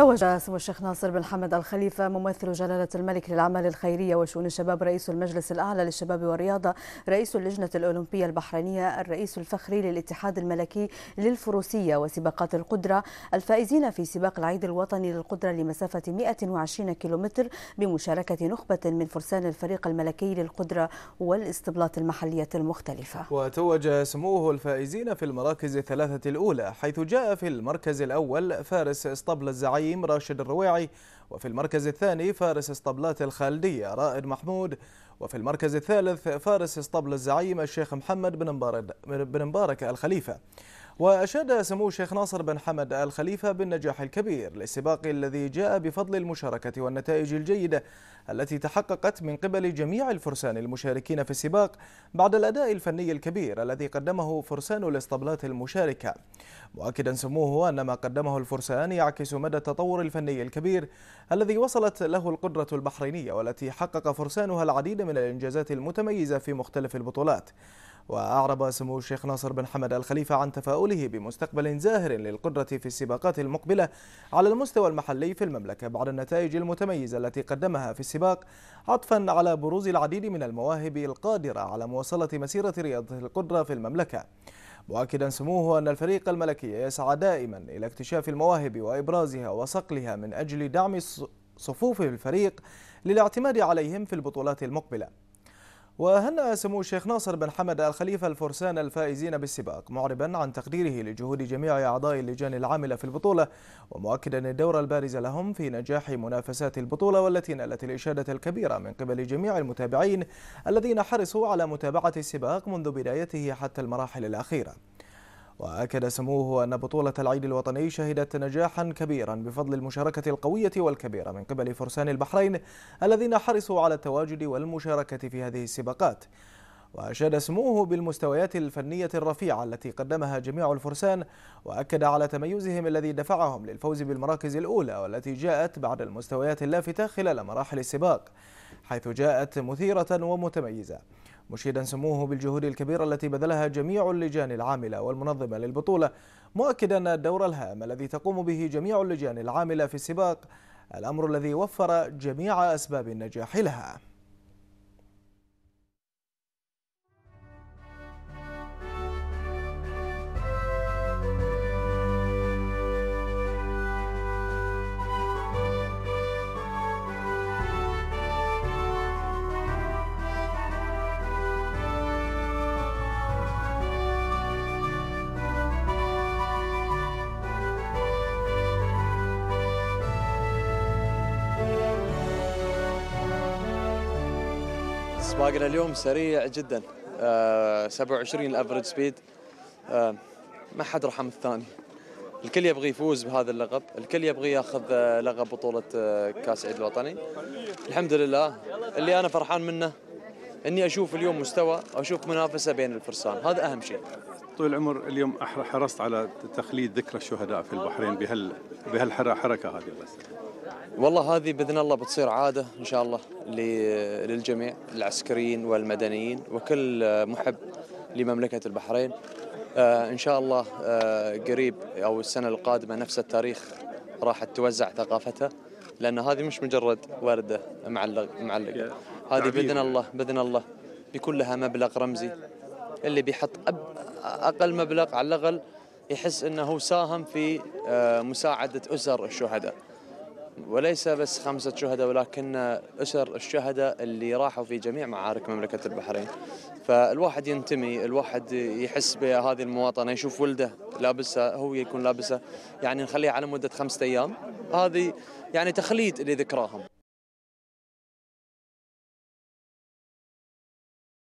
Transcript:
توج سمو الشيخ ناصر بن حمد الخليفة ممثل جلالة الملك للأعمال الخيرية وشؤون الشباب رئيس المجلس الأعلى للشباب والرياضة رئيس اللجنة الأولمبية البحرينية الرئيس الفخري للاتحاد الملكي للفروسية وسباقات القدرة الفائزين في سباق العيد الوطني للقدرة لمسافة 120 كيلومتر بمشاركة نخبة من فرسان الفريق الملكي للقدرة والاستبلاط المحلية المختلفة وتوج سموه الفائزين في المراكز الثلاثة الأولى حيث جاء في المركز الأول فارس اسطبل الزعيم الحكيم راشد الرويعي وفي المركز الثاني فارس اسطبلات الخالدية رائد محمود وفي المركز الثالث فارس اسطبل الزعيم الشيخ محمد بن مبارك الخليفة وأشاد سمو الشيخ ناصر بن حمد آل خليفة بالنجاح الكبير للسباق الذي جاء بفضل المشاركة والنتائج الجيدة التي تحققت من قبل جميع الفرسان المشاركين في السباق بعد الأداء الفني الكبير الذي قدمه فرسان الاسطبلات المشاركة مؤكدا سموه أن ما قدمه الفرسان يعكس مدى التطور الفني الكبير الذي وصلت له القدرة البحرينية والتي حقق فرسانها العديد من الإنجازات المتميزة في مختلف البطولات وأعرب سمو الشيخ ناصر بن حمد الخليفة عن تفاؤله بمستقبل زاهر للقدرة في السباقات المقبلة على المستوى المحلي في المملكة بعد النتائج المتميزة التي قدمها في السباق عطفا على بروز العديد من المواهب القادرة على مواصلة مسيرة رياضة القدرة في المملكة مؤكدا سموه أن الفريق الملكي يسعى دائما إلى اكتشاف المواهب وإبرازها وصقلها من أجل دعم صفوف الفريق للاعتماد عليهم في البطولات المقبلة وهنأ سمو الشيخ ناصر بن حمد الخليفة الفرسان الفائزين بالسباق معربا عن تقديره لجهود جميع أعضاء اللجان العاملة في البطولة ومؤكدا الدور البارز لهم في نجاح منافسات البطولة والتي نالت الإشادة الكبيرة من قبل جميع المتابعين الذين حرصوا على متابعة السباق منذ بدايته حتى المراحل الأخيرة وأكد سموه أن بطولة العيد الوطني شهدت نجاحا كبيرا بفضل المشاركة القوية والكبيرة من قبل فرسان البحرين الذين حرصوا على التواجد والمشاركة في هذه السباقات وأشاد سموه بالمستويات الفنية الرفيعة التي قدمها جميع الفرسان وأكد على تميزهم الذي دفعهم للفوز بالمراكز الأولى والتي جاءت بعد المستويات اللافتة خلال مراحل السباق حيث جاءت مثيرة ومتميزة مشيدا سموه بالجهود الكبيرة التي بذلها جميع اللجان العاملة والمنظمة للبطولة مؤكدا الدور الهام الذي تقوم به جميع اللجان العاملة في السباق الأمر الذي وفر جميع أسباب النجاح لها سباقنا اليوم سريع جدا أه 27 الافرج سبيد أه ما حد رحم الثاني الكل يبغى يفوز بهذا اللقب الكل يبغى ياخذ آه، لقب بطولة آه، كاس عيد الوطني الحمد لله اللي أنا فرحان منه أني أشوف اليوم مستوى أشوف منافسة بين الفرسان هذا أهم شيء طول العمر اليوم حرصت على تخليد ذكرى الشهداء في البحرين بهال بهالحركة هذه والله هذه باذن الله بتصير عاده ان شاء الله للجميع العسكريين والمدنيين وكل محب لمملكه البحرين آه، ان شاء الله آه، قريب او السنه القادمه نفس التاريخ راح توزع ثقافتها لان هذه مش مجرد ورده معلق معلق هذه باذن الله باذن الله بيكون لها مبلغ رمزي اللي بيحط اقل مبلغ على الاقل يحس انه ساهم في آه، مساعده اسر الشهداء وليس بس خمسة شهداء ولكن أسر الشهداء اللي راحوا في جميع معارك مملكة البحرين فالواحد ينتمي الواحد يحس بهذه المواطنة يشوف ولده لابسها هو يكون لابسها يعني نخليها على مدة خمسة أيام هذه يعني تخليد لذكراهم